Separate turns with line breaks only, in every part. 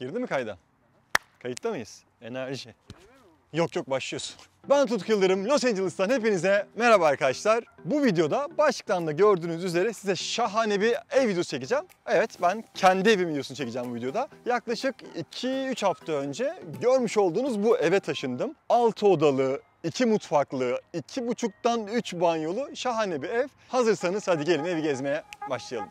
Girdi mi kayda? Kayıtta mıyız? Enerji. Yok yok başlıyorsun. Ben Tutku Yıldırım, Los Angeles'tan hepinize merhaba arkadaşlar. Bu videoda başlıktan da gördüğünüz üzere size şahane bir ev videosu çekeceğim. Evet ben kendi evim videosunu çekeceğim bu videoda. Yaklaşık 2-3 hafta önce görmüş olduğunuz bu eve taşındım. 6 odalı, 2 mutfaklı, 2,5'tan 3 banyolu şahane bir ev. Hazırsanız hadi gelin evi gezmeye başlayalım.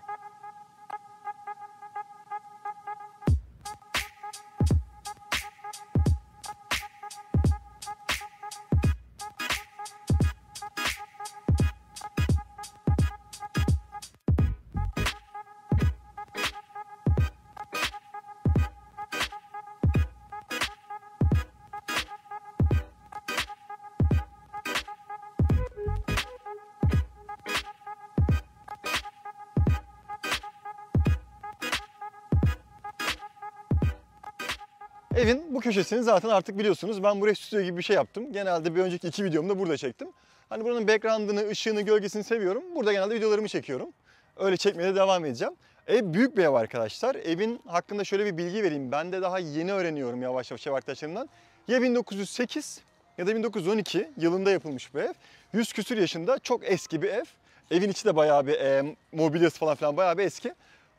Evin bu köşesini zaten artık biliyorsunuz. Ben buraya stüdyo gibi bir şey yaptım. Genelde bir önceki iki videomda burada çektim. Hani buranın background'ını, ışığını, gölgesini seviyorum. Burada genelde videolarımı çekiyorum. Öyle çekmeye de devam edeceğim. Ev büyük bir ev arkadaşlar. Evin hakkında şöyle bir bilgi vereyim. Ben de daha yeni öğreniyorum yavaş yavaş ev arkadaşlarımdan. Ya 1908 ya da 1912 yılında yapılmış bir ev. 100 küsür yaşında çok eski bir ev. Evin içi de bayağı bir e, mobilyası falan filan bayağı bir eski.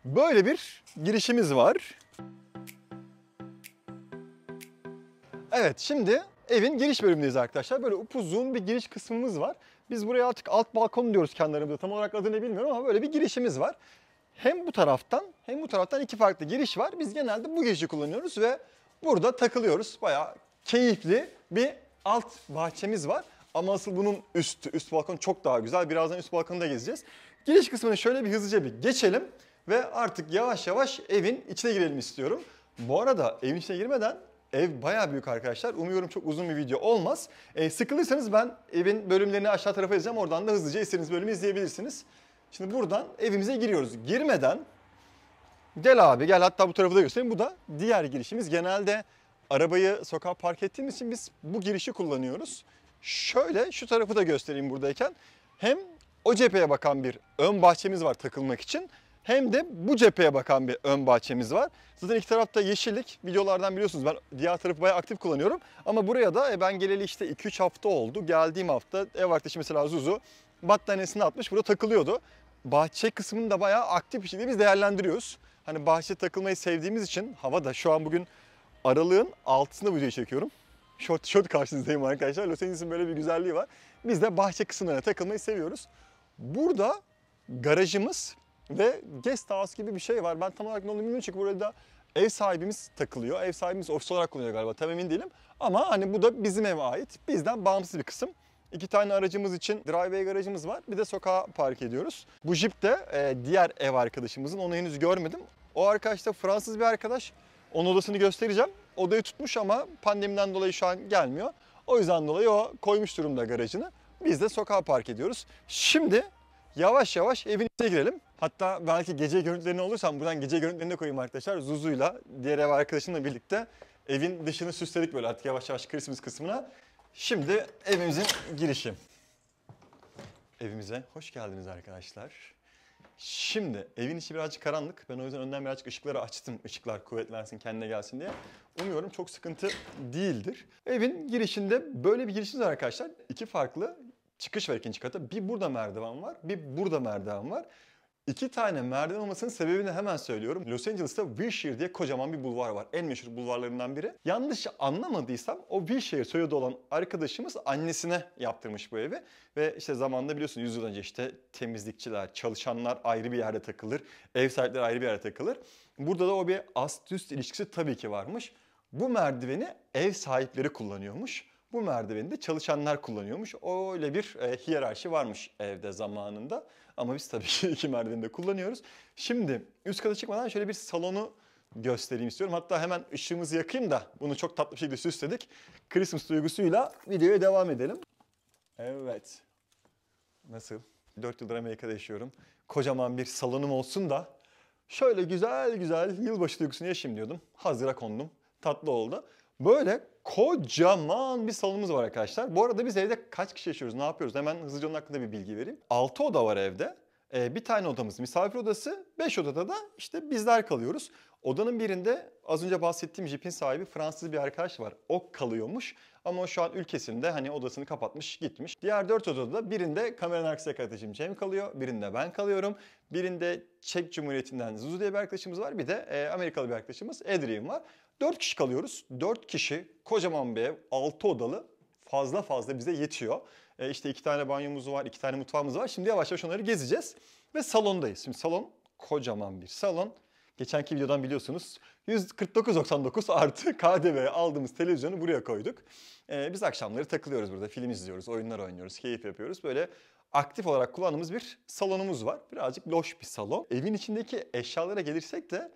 Böyle bir girişimiz var. Evet şimdi evin giriş bölümündeyiz arkadaşlar. Böyle upuzun bir giriş kısmımız var. Biz buraya artık alt balkon diyoruz kenarımızda. Tam olarak adını bilmiyorum ama böyle bir girişimiz var. Hem bu taraftan hem bu taraftan iki farklı giriş var. Biz genelde bu girişi kullanıyoruz ve burada takılıyoruz. baya keyifli bir alt bahçemiz var. Ama asıl bunun üstü, üst balkon çok daha güzel. Birazdan üst balkonu da gezeceğiz. Giriş kısmını şöyle bir hızlıca bir geçelim ve artık yavaş yavaş evin içine girelim istiyorum. Bu arada evin içine girmeden Ev baya büyük arkadaşlar. Umuyorum çok uzun bir video olmaz. E, sıkılırsanız ben evin bölümlerini aşağı tarafa yazacağım. Oradan da hızlıca istediğiniz bölümü izleyebilirsiniz. Şimdi buradan evimize giriyoruz. Girmeden gel abi gel hatta bu tarafı da göstereyim. Bu da diğer girişimiz. Genelde arabayı sokağa park ettiğimiz için biz bu girişi kullanıyoruz. Şöyle şu tarafı da göstereyim buradayken. Hem o cepheye bakan bir ön bahçemiz var takılmak için hem de bu cepheye bakan bir ön bahçemiz var. Zaten iki tarafta yeşillik. Videolardan biliyorsunuz ben diğer tarafı bayağı aktif kullanıyorum. Ama buraya da e, ben geleli işte 2-3 hafta oldu. Geldiğim hafta ev arkadaşı mesela Zuzu battaniyesini atmış burada takılıyordu. Bahçe kısmını da bayağı aktif bir şekilde biz değerlendiriyoruz. Hani bahçe takılmayı sevdiğimiz için hava da şu an bugün aralığın altısında videoyu çekiyorum. Short tişört karşınızdayım arkadaşlar. Los Angeles'in böyle bir güzelliği var. Biz de bahçe kısımlarına takılmayı seviyoruz. Burada garajımız ve guest house gibi bir şey var. Ben tam olarak ne olduğunu bilmiyorum çünkü burada ev sahibimiz takılıyor. Ev sahibimiz ofis olarak kullanıyor galiba tam emin değilim. Ama hani bu da bizim eve ait. Bizden bağımsız bir kısım. İki tane aracımız için driveway garajımız var. Bir de sokağa park ediyoruz. Bu jip de e, diğer ev arkadaşımızın. Onu henüz görmedim. O arkadaş da Fransız bir arkadaş. Onun odasını göstereceğim. Odayı tutmuş ama pandemiden dolayı şu an gelmiyor. O yüzden dolayı o koymuş durumda garajını. Biz de sokağa park ediyoruz. Şimdi yavaş yavaş evin içine girelim. Hatta belki gece görüntülerini olursam buradan gece görüntülerini de koyayım arkadaşlar. Zuzu'yla diğer ev arkadaşımla birlikte evin dışını süsledik böyle artık yavaş yavaş Christmas kısmına. Şimdi evimizin girişi. Evimize hoş geldiniz arkadaşlar. Şimdi evin içi birazcık karanlık. Ben o yüzden önden birazcık ışıkları açtım. Işıklar kuvvetlensin, kendine gelsin diye. Umuyorum çok sıkıntı değildir. Evin girişinde böyle bir girişimiz var arkadaşlar. İki farklı çıkış var ikinci kata. Bir burada merdiven var, bir burada merdiven var. İki tane merdiven olmasının sebebini hemen söylüyorum. Los Angeles'ta Wilshire diye kocaman bir bulvar var. En meşhur bulvarlarından biri. Yanlış anlamadıysam o Wilshire soyadı olan arkadaşımız annesine yaptırmış bu evi. Ve işte zamanında biliyorsun 100 yıl önce işte temizlikçiler, çalışanlar ayrı bir yerde takılır. Ev sahipleri ayrı bir yerde takılır. Burada da o bir ast üst ilişkisi tabii ki varmış. Bu merdiveni ev sahipleri kullanıyormuş. Bu merdiveni de çalışanlar kullanıyormuş. Öyle bir e, hiyerarşi varmış evde zamanında. Ama biz tabii ki iki merdiveni de kullanıyoruz. Şimdi üst kata çıkmadan şöyle bir salonu göstereyim istiyorum. Hatta hemen ışığımızı yakayım da bunu çok tatlı bir şekilde süsledik. Christmas duygusuyla videoya devam edelim. Evet. Nasıl? 4 yıldır Amerika'da yaşıyorum. Kocaman bir salonum olsun da şöyle güzel güzel yılbaşı duygusunu yaşayayım diyordum. Hazıra kondum. Tatlı oldu. Böyle kocaman bir salonumuz var arkadaşlar. Bu arada biz evde kaç kişi yaşıyoruz, ne yapıyoruz? Hemen hızlıca onun hakkında bir bilgi vereyim. 6 oda var evde. Ee, bir tane odamız misafir odası, 5 odada da işte bizler kalıyoruz. Odanın birinde az önce bahsettiğim jipin sahibi Fransız bir arkadaş var. O kalıyormuş ama o şu an ülkesinde hani odasını kapatmış gitmiş. Diğer 4 odada da birinde kameranın arkasındaki kardeşim Cem kalıyor, birinde ben kalıyorum. Birinde Çek Cumhuriyeti'nden Zuzu diye bir arkadaşımız var. Bir de e, Amerikalı bir arkadaşımız Adrian var. 4 kişi kalıyoruz. 4 kişi kocaman bir ev, 6 odalı fazla fazla bize yetiyor. E işte iki tane banyomuz var, iki tane mutfağımız var. Şimdi yavaş yavaş onları gezeceğiz ve salondayız. Şimdi salon kocaman bir salon. Geçenki videodan biliyorsunuz 149.99 artı KDV aldığımız televizyonu buraya koyduk. Ee, biz akşamları takılıyoruz burada. Film izliyoruz, oyunlar oynuyoruz, keyif yapıyoruz. Böyle aktif olarak kullandığımız bir salonumuz var. Birazcık loş bir salon. Evin içindeki eşyalara gelirsek de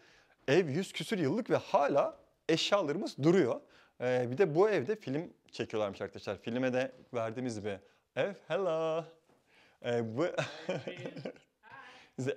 ev 100 küsür yıllık ve hala eşyalarımız duruyor. Ee, bir de bu evde film çekiyorlarmış arkadaşlar. Filme de verdiğimiz bir ev. Hello. Ee, bu...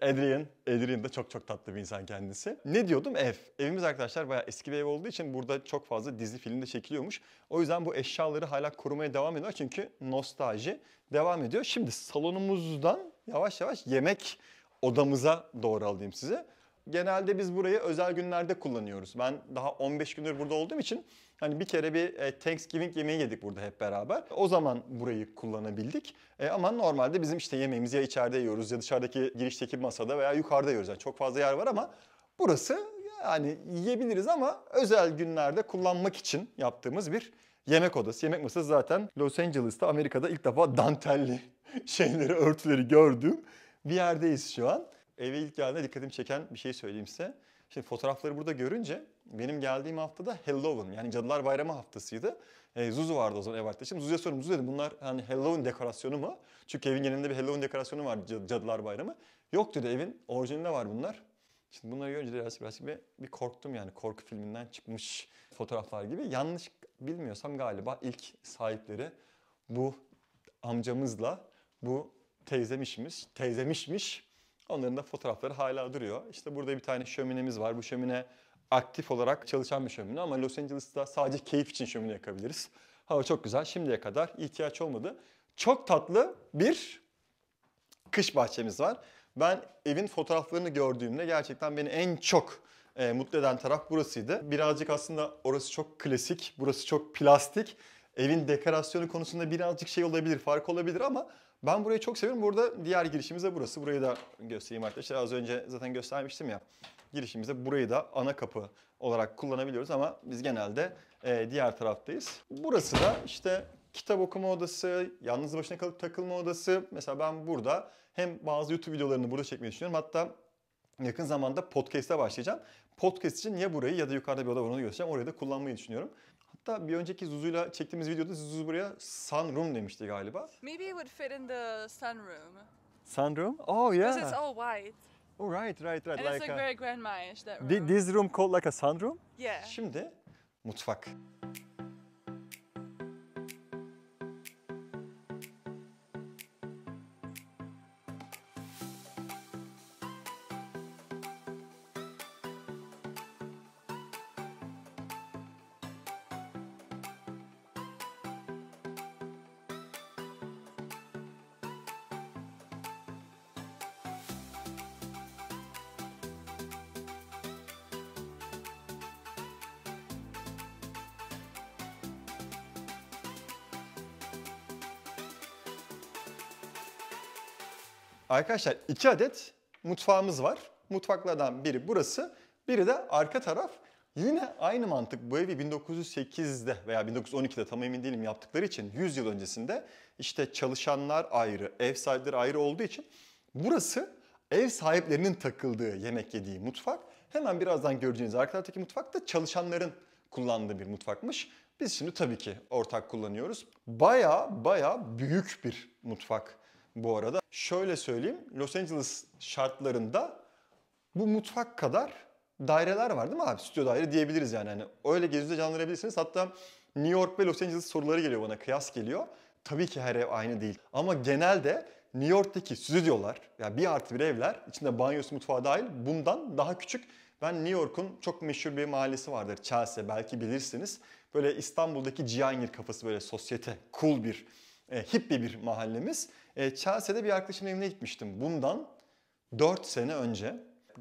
Adrian, Adrian da çok çok tatlı bir insan kendisi. Ne diyordum? Ev. Evimiz arkadaşlar bayağı eski bir ev olduğu için burada çok fazla dizi de çekiliyormuş. O yüzden bu eşyaları hala korumaya devam ediyor çünkü nostalji devam ediyor. Şimdi salonumuzdan yavaş yavaş yemek odamıza doğru alayım size genelde biz burayı özel günlerde kullanıyoruz. Ben daha 15 gündür burada olduğum için hani bir kere bir e, Thanksgiving yemeği yedik burada hep beraber. O zaman burayı kullanabildik. E, ama normalde bizim işte yemeğimizi ya içeride yiyoruz ya dışarıdaki girişteki masada veya yukarıda yiyoruz. Yani çok fazla yer var ama burası yani yiyebiliriz ama özel günlerde kullanmak için yaptığımız bir yemek odası. Yemek masası zaten Los Angeles'ta Amerika'da ilk defa dantelli şeyleri, örtüleri gördüğüm bir yerdeyiz şu an eve ilk geldiğimde dikkatimi çeken bir şey söyleyeyim size. Şimdi fotoğrafları burada görünce benim geldiğim haftada Halloween yani Cadılar Bayramı haftasıydı. E, Zuzu vardı o zaman ev arkadaşım. Zuzu'ya sordum. Zuzu dedim bunlar hani Halloween dekorasyonu mu? Çünkü evin genelinde bir Halloween dekorasyonu var Cadılar Bayramı. Yok dedi evin orijinalinde var bunlar. Şimdi bunları görünce de biraz, biraz bir, bir korktum yani korku filminden çıkmış fotoğraflar gibi. Yanlış bilmiyorsam galiba ilk sahipleri bu amcamızla bu teyzemişmiş, teyzemişmiş Onların da fotoğrafları hala duruyor. İşte burada bir tane şöminemiz var. Bu şömine aktif olarak çalışan bir şömine ama Los Angeles'ta sadece keyif için şömine yakabiliriz. Hava çok güzel. Şimdiye kadar ihtiyaç olmadı. Çok tatlı bir kış bahçemiz var. Ben evin fotoğraflarını gördüğümde gerçekten beni en çok e, mutlu eden taraf burasıydı. Birazcık aslında orası çok klasik, burası çok plastik. Evin dekorasyonu konusunda birazcık şey olabilir, fark olabilir ama ben burayı çok seviyorum. Burada diğer girişimiz de burası. Burayı da göstereyim arkadaşlar. Az önce zaten göstermiştim ya. Girişimizde burayı da ana kapı olarak kullanabiliyoruz ama biz genelde e, diğer taraftayız. Burası da işte kitap okuma odası, yalnız başına kalıp takılma odası. Mesela ben burada hem bazı YouTube videolarını burada çekmeyi düşünüyorum. Hatta yakın zamanda podcast'a başlayacağım. Podcast için ya burayı ya da yukarıda bir oda var onu göstereceğim. Orayı da kullanmayı düşünüyorum. Hatta bir önceki Zuzu'yla çektiğimiz videoda Zuzu buraya sunroom demişti galiba. Maybe it would fit in the sunroom. Sunroom? Oh yeah. Because it's all white. Oh right, right, right. And like it's like a, very grandma-ish that room. This room called like a sunroom? Yeah. Şimdi mutfak. Arkadaşlar iki adet mutfağımız var. Mutfaklardan biri burası, biri de arka taraf. Yine aynı mantık bu evi 1908'de veya 1912'de tam emin değilim yaptıkları için 100 yıl öncesinde işte çalışanlar ayrı, ev sahipleri ayrı olduğu için burası ev sahiplerinin takıldığı yemek yediği mutfak. Hemen birazdan göreceğiniz arka taraftaki mutfak da çalışanların kullandığı bir mutfakmış. Biz şimdi tabii ki ortak kullanıyoruz. Baya baya büyük bir mutfak bu arada. Şöyle söyleyeyim, Los Angeles şartlarında bu mutfak kadar daireler var değil mi abi? Stüdyo daire diyebiliriz yani. Hani öyle gezide canlandırabilirsiniz. Hatta New York ve Los Angeles soruları geliyor bana, kıyas geliyor. Tabii ki her ev aynı değil. Ama genelde New York'taki stüdyolar, yani bir artı bir evler, içinde banyosu mutfağı dahil bundan daha küçük. Ben New York'un çok meşhur bir mahallesi vardır Chelsea belki bilirsiniz. Böyle İstanbul'daki Cihangir kafası böyle sosyete, cool bir, e, hippie bir mahallemiz. E, Chelsea'de bir arkadaşımın evine gitmiştim bundan 4 sene önce.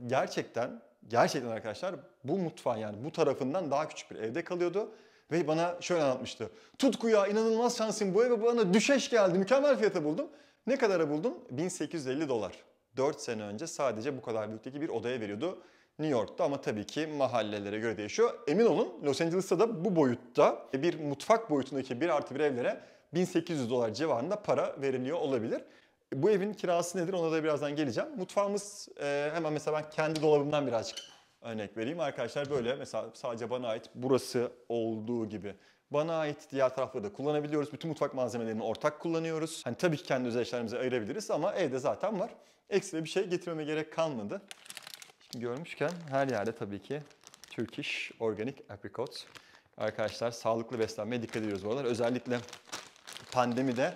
Gerçekten, gerçekten arkadaşlar bu mutfağın yani bu tarafından daha küçük bir evde kalıyordu. Ve bana şöyle anlatmıştı. Tutku ya inanılmaz şansın bu eve bana düşeş geldi. Mükemmel fiyata buldum. Ne kadara buldum? 1850 dolar. 4 sene önce sadece bu kadar büyüklükteki bir odaya veriyordu. New York'ta ama tabii ki mahallelere göre değişiyor. Emin olun Los Angeles'ta da bu boyutta bir mutfak boyutundaki bir artı bir evlere 1800 dolar civarında para veriliyor olabilir. Bu evin kirası nedir ona da birazdan geleceğim. Mutfağımız e, hemen mesela ben kendi dolabımdan birazcık örnek vereyim. Arkadaşlar böyle mesela sadece bana ait burası olduğu gibi bana ait diğer tarafları da kullanabiliyoruz. Bütün mutfak malzemelerini ortak kullanıyoruz. Hani tabii ki kendi özel eşyalarımızı ayırabiliriz ama evde zaten var. Ekstra bir şey getirmeme gerek kalmadı. Şimdi görmüşken her yerde tabii ki Turkish Organic Apricot. Arkadaşlar sağlıklı beslenmeye dikkat ediyoruz bu aralar. Özellikle pandemide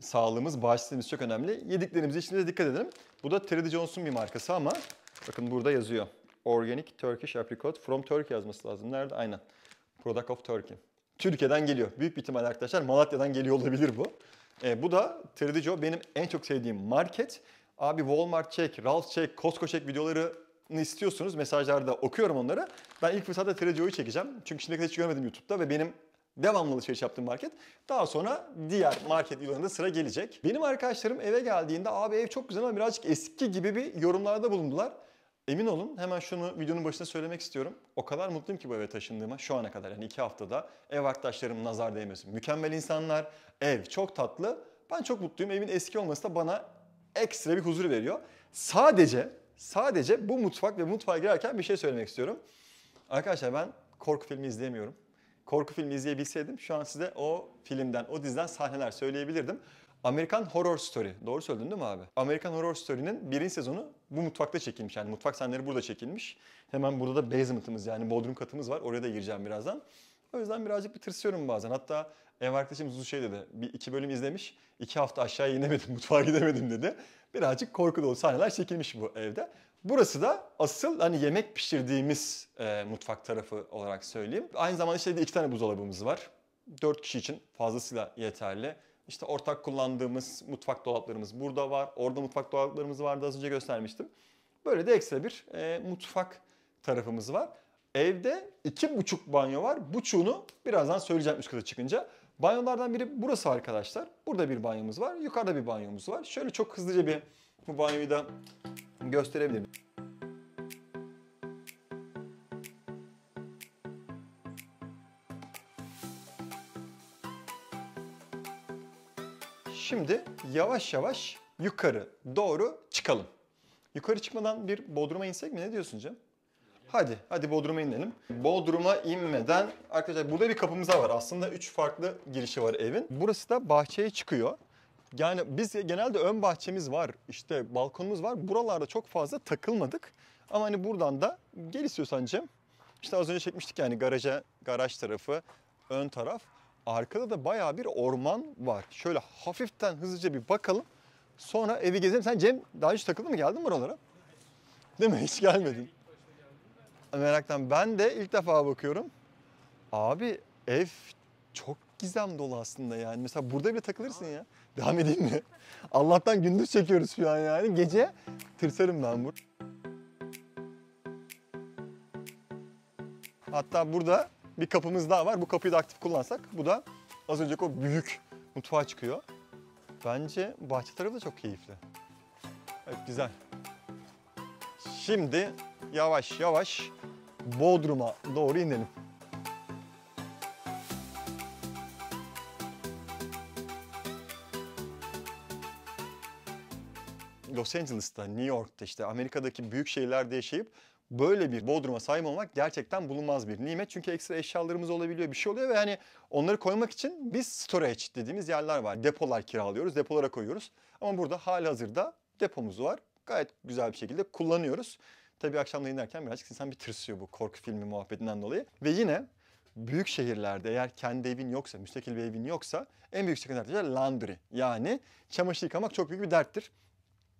sağlığımız, bağışıklığımız çok önemli. Yediklerimizi içtiğimize dikkat edelim. Bu da Terry Jones'un bir markası ama bakın burada yazıyor. Organic Turkish Apricot from Turkey yazması lazım. Nerede? Aynen. Product of Turkey. Türkiye'den geliyor. Büyük bir ihtimal arkadaşlar Malatya'dan geliyor olabilir bu. E, bu da Trader Joe benim en çok sevdiğim market. Abi Walmart çek, Ralph çek, Costco çek videolarını istiyorsunuz. Mesajlarda okuyorum onları. Ben ilk fırsatta Trader Joe'yu çekeceğim. Çünkü şimdi kadar hiç görmedim YouTube'da ve benim devamlı şey yaptığım market. Daha sonra diğer market videolarında sıra gelecek. Benim arkadaşlarım eve geldiğinde abi ev çok güzel ama birazcık eski gibi bir yorumlarda bulundular. Emin olun hemen şunu videonun başında söylemek istiyorum. O kadar mutluyum ki bu eve taşındığıma şu ana kadar yani iki haftada ev arkadaşlarım nazar değmesin. Mükemmel insanlar, ev çok tatlı. Ben çok mutluyum. Evin eski olması da bana ekstra bir huzur veriyor. Sadece sadece bu mutfak ve mutfağa girerken bir şey söylemek istiyorum. Arkadaşlar ben korku filmi izleyemiyorum korku filmi izleyebilseydim şu an size o filmden, o diziden sahneler söyleyebilirdim. Amerikan Horror Story. Doğru söyledin değil mi abi? Amerikan Horror Story'nin birinci sezonu bu mutfakta çekilmiş. Yani mutfak sahneleri burada çekilmiş. Hemen burada da basement'ımız yani bodrum katımız var. Oraya da gireceğim birazdan. O yüzden birazcık bir tırsıyorum bazen. Hatta ev arkadaşım Zuzu şey dedi. Bir iki bölüm izlemiş. iki hafta aşağıya inemedim, mutfağa gidemedim dedi. Birazcık korku dolu sahneler çekilmiş bu evde. Burası da asıl hani yemek pişirdiğimiz e, mutfak tarafı olarak söyleyeyim. Aynı zamanda işte iki tane buzdolabımız var. Dört kişi için fazlasıyla yeterli. İşte ortak kullandığımız mutfak dolaplarımız burada var. Orada mutfak dolaplarımız vardı az önce göstermiştim. Böyle de ekstra bir e, mutfak tarafımız var. Evde iki buçuk banyo var. Buçuğunu birazdan söyleyeceğim. söyleyecekmiş kıza çıkınca. Banyolardan biri burası arkadaşlar. Burada bir banyomuz var. Yukarıda bir banyomuz var. Şöyle çok hızlıca bir bu banyoyu da gösterebilirim. Şimdi yavaş yavaş yukarı doğru çıkalım. Yukarı çıkmadan bir bodruma insek mi? Ne diyorsun canım? Hadi, hadi Bodrum'a inelim. Bodrum'a inmeden arkadaşlar burada bir kapımız var. Aslında üç farklı girişi var evin. Burası da bahçeye çıkıyor. Yani biz genelde ön bahçemiz var, işte balkonumuz var. Buralarda çok fazla takılmadık. Ama hani buradan da gel istiyorsan Cem. İşte az önce çekmiştik yani garaja, garaj tarafı, ön taraf. Arkada da bayağı bir orman var. Şöyle hafiften hızlıca bir bakalım. Sonra evi gezelim. Sen Cem daha hiç takıldın mı? Geldin mi buralara? Değil mi? Hiç gelmedin meraktan ben de ilk defa bakıyorum. Abi ev çok gizem dolu aslında yani. Mesela burada bile takılırsın ya. Devam edeyim mi? Allah'tan gündüz çekiyoruz şu an yani. Gece tırsarım ben bu. Hatta burada bir kapımız daha var. Bu kapıyı da aktif kullansak bu da az önceki o büyük mutfağa çıkıyor. Bence bahçe tarafı da çok keyifli. Evet güzel. Şimdi yavaş yavaş Bodrum'a doğru inelim. Los Angeles'ta, New York'ta işte Amerika'daki büyük şehirlerde yaşayıp böyle bir bodruma sahip olmak gerçekten bulunmaz bir nimet. Çünkü ekstra eşyalarımız olabiliyor, bir şey oluyor ve hani onları koymak için biz storage dediğimiz yerler var. Depolar kiralıyoruz, depolara koyuyoruz. Ama burada hali hazırda depomuz var. Gayet güzel bir şekilde kullanıyoruz. Tabii akşam inerken birazcık insan bir tırsıyor bu korku filmi muhabbetinden dolayı. Ve yine büyük şehirlerde eğer kendi evin yoksa, müstakil bir evin yoksa en büyük sıkıntı laundry. Yani çamaşır yıkamak çok büyük bir derttir.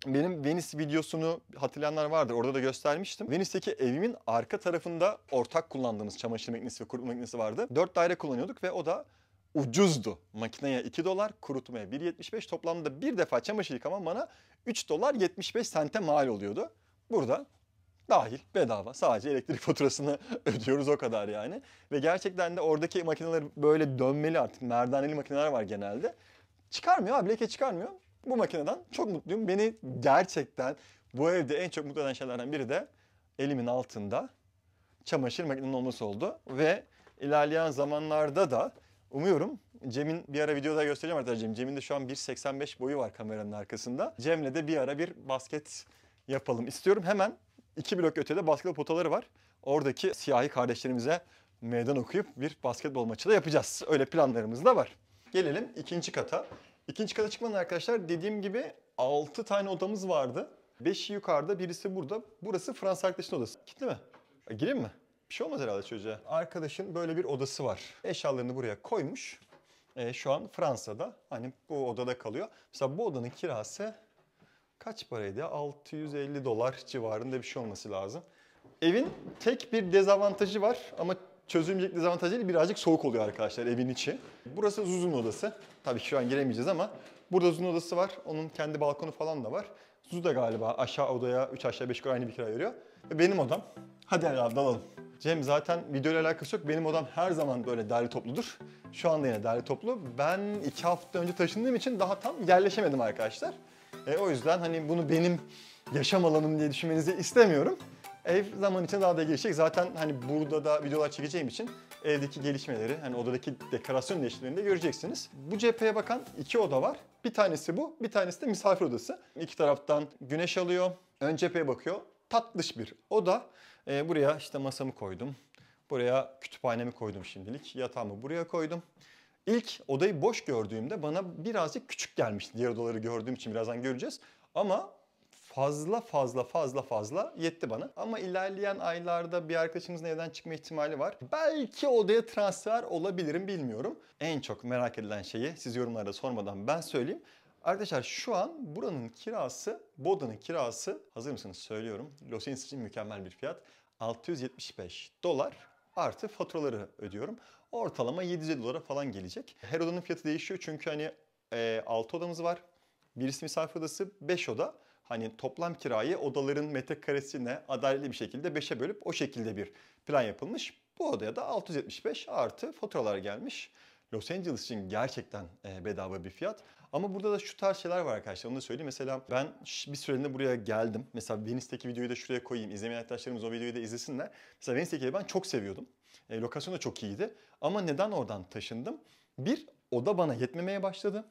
Benim Venice videosunu hatırlayanlar vardır. Orada da göstermiştim. Venice'deki evimin arka tarafında ortak kullandığımız çamaşır makinesi ve kurutma makinesi vardı. 4 daire kullanıyorduk ve o da ucuzdu. Makineye 2 dolar, kurutmaya 1.75. Toplamda bir defa çamaşır yıkamam bana 3 dolar 75 sente mal oluyordu. Burada dahil bedava. Sadece elektrik faturasını ödüyoruz o kadar yani. Ve gerçekten de oradaki makineler böyle dönmeli artık. Merdaneli makineler var genelde. Çıkarmıyor abi leke çıkarmıyor. Bu makineden çok mutluyum. Beni gerçekten bu evde en çok mutlu eden şeylerden biri de elimin altında çamaşır makinenin olması oldu. Ve ilerleyen zamanlarda da umuyorum Cem'in bir ara videoda göstereceğim arkadaşlar Cem. Cem'in de şu an 1.85 boyu var kameranın arkasında. Cem'le de bir ara bir basket yapalım istiyorum. Hemen İki blok ötede basketbol potaları var. Oradaki siyahi kardeşlerimize meydan okuyup bir basketbol maçı da yapacağız. Öyle planlarımız da var. Gelelim ikinci kata. İkinci kata çıkmadan arkadaşlar dediğim gibi 6 tane odamız vardı. 5'i yukarıda, birisi burada. Burası Fransa arkadaşın odası. Kitli mi? E, gireyim mi? Bir şey olmaz herhalde çocuğa. Arkadaşın böyle bir odası var. Eşyalarını buraya koymuş. E, şu an Fransa'da. Hani bu odada kalıyor. Mesela bu odanın kirası kaç paraydı? 650 dolar civarında bir şey olması lazım. Evin tek bir dezavantajı var ama çözülmeyecek dezavantaj değil birazcık soğuk oluyor arkadaşlar evin içi. Burası Zuzu'nun odası. Tabii ki şu an giremeyeceğiz ama burada Zuzu'nun odası var. Onun kendi balkonu falan da var. Zuzu da galiba aşağı odaya 3 aşağı 5 yukarı aynı bir kira veriyor. Ve benim odam. Hadi herhalde dalalım. Cem zaten video ile alakası yok. Benim odam her zaman böyle derli topludur. Şu anda yine derli toplu. Ben iki hafta önce taşındığım için daha tam yerleşemedim arkadaşlar. E, o yüzden hani bunu benim yaşam alanım diye düşünmenizi istemiyorum. Ev zaman için daha da gelişecek. Zaten hani burada da videolar çekeceğim için evdeki gelişmeleri, hani odadaki dekorasyon değişikliklerini de göreceksiniz. Bu cepheye bakan iki oda var. Bir tanesi bu, bir tanesi de misafir odası. İki taraftan güneş alıyor, ön cepheye bakıyor. Tatlış bir oda. E, buraya işte masamı koydum. Buraya kütüphanemi koydum şimdilik. Yatağımı buraya koydum. İlk odayı boş gördüğümde bana birazcık küçük gelmişti. Diğer odaları gördüğüm için birazdan göreceğiz. Ama fazla fazla fazla fazla yetti bana. Ama ilerleyen aylarda bir arkadaşımızın evden çıkma ihtimali var. Belki odaya transfer olabilirim bilmiyorum. En çok merak edilen şeyi siz yorumlarda sormadan ben söyleyeyim. Arkadaşlar şu an buranın kirası, Boda'nın kirası hazır mısınız söylüyorum. Los Angeles için mükemmel bir fiyat. 675 dolar artı faturaları ödüyorum ortalama 700 dolara falan gelecek. Her odanın fiyatı değişiyor çünkü hani e, 6 odamız var. Birisi misafir odası 5 oda. Hani toplam kirayı odaların metrekaresine adaletli bir şekilde 5'e bölüp o şekilde bir plan yapılmış. Bu odaya da 675 artı faturalar gelmiş. Los Angeles için gerçekten e, bedava bir fiyat. Ama burada da şu tarz şeyler var arkadaşlar onu da söyleyeyim. Mesela ben bir süreliğine buraya geldim. Mesela Venice'deki videoyu da şuraya koyayım. İzlemeyen arkadaşlarımız o videoyu da izlesinler. Mesela Venice'deki ben çok seviyordum. E, lokasyon da çok iyiydi. Ama neden oradan taşındım? Bir, oda bana yetmemeye başladı.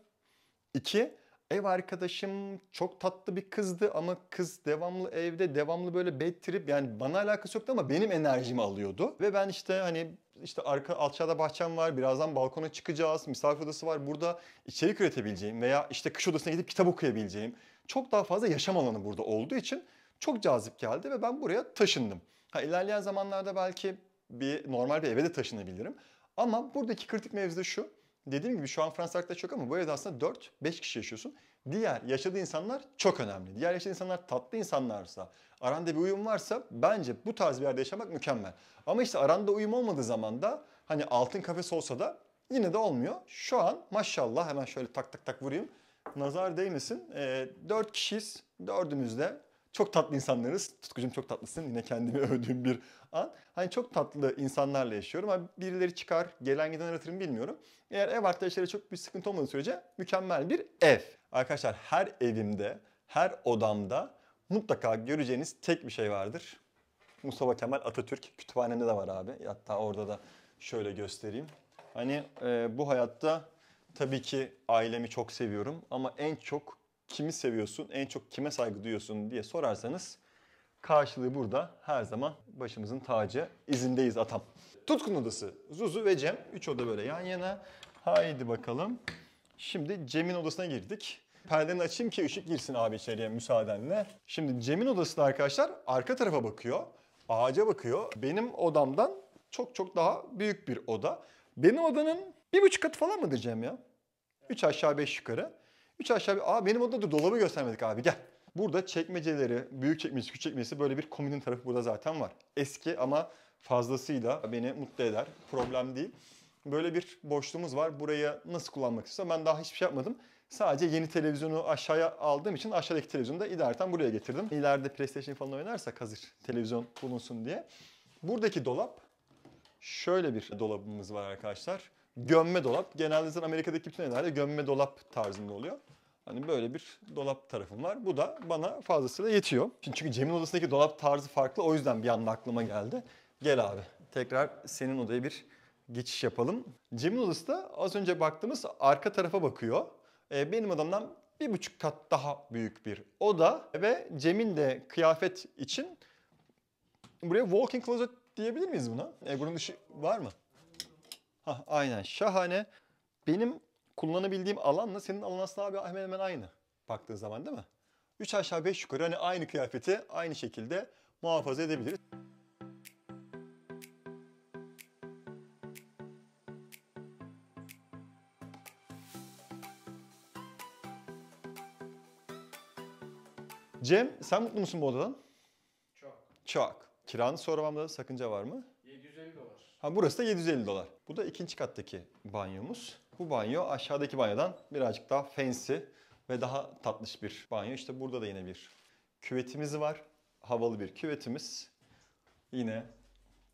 İki, ev arkadaşım çok tatlı bir kızdı ama kız devamlı evde devamlı böyle bad trip yani bana alakası yoktu ama benim enerjimi alıyordu. Ve ben işte hani işte arka alçada bahçem var birazdan balkona çıkacağız misafir odası var burada içerik üretebileceğim veya işte kış odasına gidip kitap okuyabileceğim çok daha fazla yaşam alanı burada olduğu için çok cazip geldi ve ben buraya taşındım. Ha, ilerleyen zamanlarda belki bir normal bir eve de taşınabilirim. Ama buradaki kritik mevzu şu. Dediğim gibi şu an Fransa'da çok ama bu evde aslında 4-5 kişi yaşıyorsun. Diğer yaşadığı insanlar çok önemli. Diğer yaşadığı insanlar tatlı insanlarsa, aranda bir uyum varsa bence bu tarz bir yerde yaşamak mükemmel. Ama işte aranda uyum olmadığı zaman da hani altın kafes olsa da yine de olmuyor. Şu an maşallah hemen şöyle tak tak tak vurayım. Nazar değmesin. E, ee, 4 kişiyiz. Dördümüz de çok tatlı insanlarız. Tutkucum çok tatlısın. Yine kendimi övdüğüm bir an. Hani çok tatlı insanlarla yaşıyorum. Ama birileri çıkar, gelen giden aratırım bilmiyorum. Eğer ev arkadaşları çok bir sıkıntı olmadığı sürece mükemmel bir ev. Arkadaşlar her evimde, her odamda mutlaka göreceğiniz tek bir şey vardır. Mustafa Kemal Atatürk kütüphanemde de var abi. Hatta orada da şöyle göstereyim. Hani e, bu hayatta tabii ki ailemi çok seviyorum ama en çok kimi seviyorsun, en çok kime saygı duyuyorsun diye sorarsanız karşılığı burada her zaman başımızın tacı izindeyiz atam. Tutkun odası Zuzu ve Cem üç oda böyle yan yana. Haydi bakalım. Şimdi Cem'in odasına girdik. Perdeni açayım ki ışık girsin abi içeriye müsaadenle. Şimdi Cem'in odası da arkadaşlar arka tarafa bakıyor. Ağaca bakıyor. Benim odamdan çok çok daha büyük bir oda. Benim odanın bir buçuk katı falan mıdır Cem ya? Üç aşağı beş yukarı. Üç aşağı bir... Aa benim odada dolabı göstermedik abi gel. Burada çekmeceleri, büyük çekmecesi, küçük çekmecesi böyle bir kominin tarafı burada zaten var. Eski ama fazlasıyla beni mutlu eder. Problem değil. Böyle bir boşluğumuz var. Buraya nasıl kullanmak istiyorsam ben daha hiçbir şey yapmadım. Sadece yeni televizyonu aşağıya aldığım için aşağıdaki televizyonu da idareten buraya getirdim. İleride PlayStation falan oynarsak hazır televizyon bulunsun diye. Buradaki dolap şöyle bir dolabımız var arkadaşlar gömme dolap. Genelde zaten Amerika'daki bütün evlerde gömme dolap tarzında oluyor. Hani böyle bir dolap tarafım var. Bu da bana fazlasıyla yetiyor. Şimdi çünkü Cem'in odasındaki dolap tarzı farklı. O yüzden bir anda aklıma geldi. Gel abi. Tekrar senin odaya bir geçiş yapalım. Cem'in odası da az önce baktığımız arka tarafa bakıyor. Ee, benim odamdan bir buçuk kat daha büyük bir oda. Ve Cem'in de kıyafet için buraya walking closet diyebilir miyiz buna? E, bunun dışı var mı? Hah, aynen şahane. Benim kullanabildiğim alanla senin alan aslında abi hemen hemen aynı. Baktığın zaman değil mi? 3 aşağı 5 yukarı hani aynı kıyafeti aynı şekilde muhafaza edebiliriz. Cem sen mutlu musun bu odadan? Çok. Çok. Kiranı sormamda sakınca var mı? Ha burası da 750 dolar. Bu da ikinci kattaki banyomuz. Bu banyo aşağıdaki banyodan birazcık daha fancy ve daha tatlış bir banyo. İşte burada da yine bir küvetimiz var. Havalı bir küvetimiz. Yine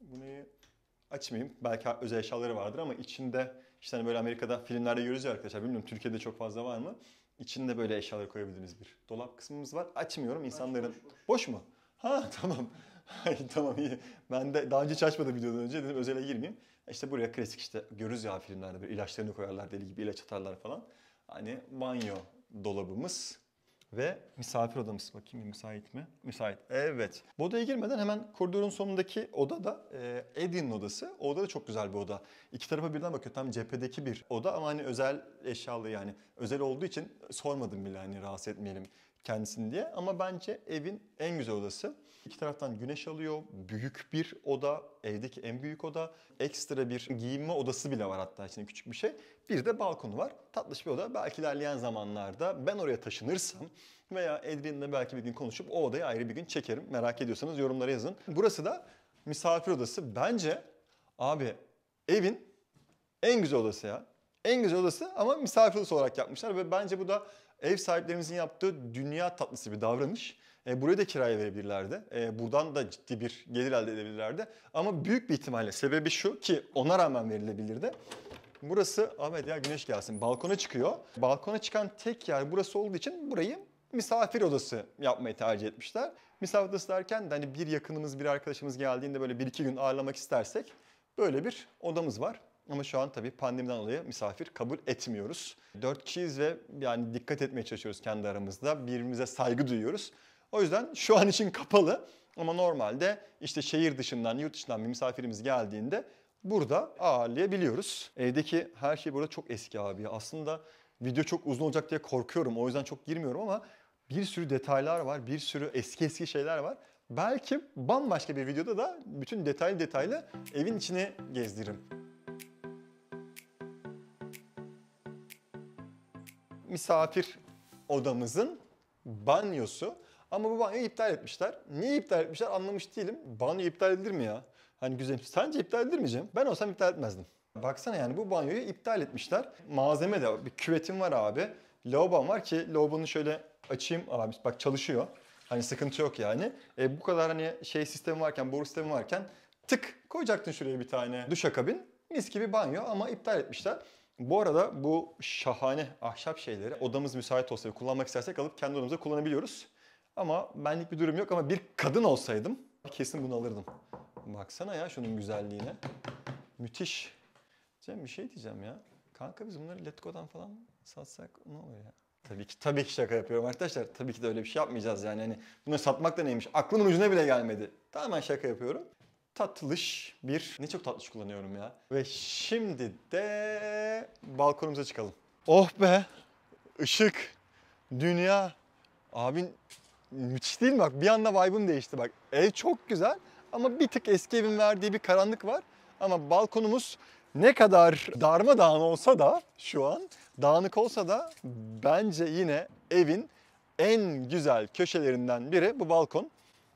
bunu açmayayım. Belki özel eşyaları vardır ama içinde işte hani böyle Amerika'da filmlerde görüyoruz ya arkadaşlar. Bilmiyorum Türkiye'de çok fazla var mı? İçinde böyle eşyaları koyabildiğimiz bir dolap kısmımız var. Açmıyorum insanların. Boş, boş. boş mu? Ha tamam tamam iyi. Ben de daha önce hiç açmadım videodan önce dedim özele girmeyeyim. E, işte buraya klasik işte görürüz ya filmlerde böyle ilaçlarını koyarlar deli gibi ilaç atarlar falan. Hani banyo dolabımız ve misafir odamız. Bakayım bir müsait mi? Müsait. Evet. Bu odaya girmeden hemen koridorun sonundaki oda da e, Edin'in odası. O oda da çok güzel bir oda. İki tarafa birden bakıyor. Tam cephedeki bir oda ama hani özel eşyalı yani. Özel olduğu için sormadım bile hani rahatsız etmeyelim kendisini diye. Ama bence evin en güzel odası. İki taraftan güneş alıyor. Büyük bir oda. Evdeki en büyük oda. Ekstra bir giyinme odası bile var hatta içinde küçük bir şey. Bir de balkonu var. Tatlış bir oda. Belki ilerleyen zamanlarda ben oraya taşınırsam veya Edrin'le belki bir gün konuşup o odayı ayrı bir gün çekerim. Merak ediyorsanız yorumlara yazın. Burası da misafir odası. Bence abi evin en güzel odası ya. En güzel odası ama misafir odası olarak yapmışlar ve bence bu da ev sahiplerimizin yaptığı dünya tatlısı bir davranış. E, burayı da kiraya verebilirlerdi. E, buradan da ciddi bir gelir elde edebilirlerdi. Ama büyük bir ihtimalle sebebi şu ki ona rağmen verilebilirdi. Burası Ahmet ya güneş gelsin balkona çıkıyor. Balkona çıkan tek yer burası olduğu için burayı misafir odası yapmayı tercih etmişler. Misafir odası derken de hani bir yakınımız bir arkadaşımız geldiğinde böyle bir iki gün ağırlamak istersek böyle bir odamız var. Ama şu an tabii pandemiden dolayı misafir kabul etmiyoruz. Dört kişiyiz ve yani dikkat etmeye çalışıyoruz kendi aramızda. Birbirimize saygı duyuyoruz. O yüzden şu an için kapalı. Ama normalde işte şehir dışından, yurt dışından bir misafirimiz geldiğinde burada ağırlayabiliyoruz. Evdeki her şey burada çok eski abi. Aslında video çok uzun olacak diye korkuyorum. O yüzden çok girmiyorum ama bir sürü detaylar var, bir sürü eski eski şeyler var. Belki bambaşka bir videoda da bütün detaylı detaylı evin içine gezdiririm. misafir odamızın banyosu. Ama bu banyoyu iptal etmişler. Niye iptal etmişler anlamış değilim. Banyo iptal edilir mi ya? Hani güzelim sence iptal edilir mi Cem? Ben olsam iptal etmezdim. Baksana yani bu banyoyu iptal etmişler. Malzeme de bir küvetim var abi. Lavabom var ki lavabonu şöyle açayım abi bak çalışıyor. Hani sıkıntı yok yani. E, bu kadar hani şey sistemi varken, boru sistemi varken tık koyacaktın şuraya bir tane duş akabin. Mis gibi banyo ama iptal etmişler. Bu arada bu şahane ahşap şeyleri odamız müsait olsa kullanmak istersek alıp kendi odamızda kullanabiliyoruz. Ama benlik bir durum yok ama bir kadın olsaydım kesin bunu alırdım. Baksana ya şunun güzelliğine. Müthiş. Cem bir şey diyeceğim ya. Kanka biz bunları Letgo'dan falan satsak ne olur ya? Tabii ki tabii ki şaka yapıyorum arkadaşlar. Tabii ki de öyle bir şey yapmayacağız yani. Hani bunu satmak da neymiş? Aklımın ucuna bile gelmedi. Tamamen şaka yapıyorum tatlış bir... Ne çok tatlış kullanıyorum ya. Ve şimdi de balkonumuza çıkalım. Oh be! Işık, dünya. Abin müthiş değil mi? Bak bir anda vibe'ım değişti bak. Ev çok güzel ama bir tık eski evin verdiği bir karanlık var. Ama balkonumuz ne kadar darmadağın olsa da şu an dağınık olsa da bence yine evin en güzel köşelerinden biri bu balkon.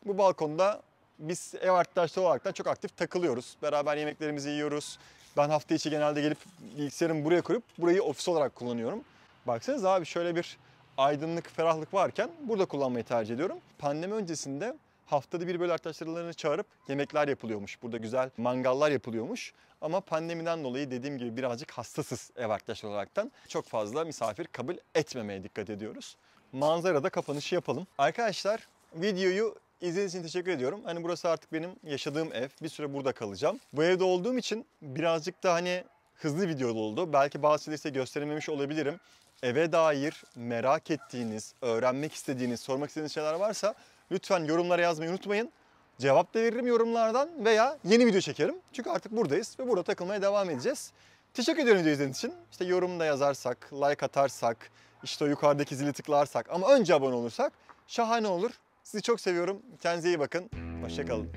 Bu balkonda biz ev arkadaşları olarak da çok aktif takılıyoruz. Beraber yemeklerimizi yiyoruz. Ben hafta içi genelde gelip bilgisayarımı buraya kurup burayı ofis olarak kullanıyorum. Baksanız abi şöyle bir aydınlık, ferahlık varken burada kullanmayı tercih ediyorum. Pandemi öncesinde haftada bir böyle arkadaşlarını çağırıp yemekler yapılıyormuş. Burada güzel mangallar yapılıyormuş. Ama pandemiden dolayı dediğim gibi birazcık hastasız ev arkadaşları olaraktan. Çok fazla misafir kabul etmemeye dikkat ediyoruz. Manzara da kapanışı yapalım. Arkadaşlar videoyu İzlediğiniz için teşekkür ediyorum. Hani burası artık benim yaşadığım ev. Bir süre burada kalacağım. Bu evde olduğum için birazcık da hani hızlı videolu oldu. Belki bazı şeyleri size gösterememiş olabilirim. Eve dair merak ettiğiniz, öğrenmek istediğiniz, sormak istediğiniz şeyler varsa lütfen yorumlara yazmayı unutmayın. Cevap da veririm yorumlardan veya yeni video çekerim. Çünkü artık buradayız ve burada takılmaya devam edeceğiz. Teşekkür ediyorum video izlediğiniz için. İşte yorumda yazarsak, like atarsak, işte yukarıdaki zili tıklarsak ama önce abone olursak şahane olur. Sizi çok seviyorum. Kendinize iyi bakın. Hoşçakalın.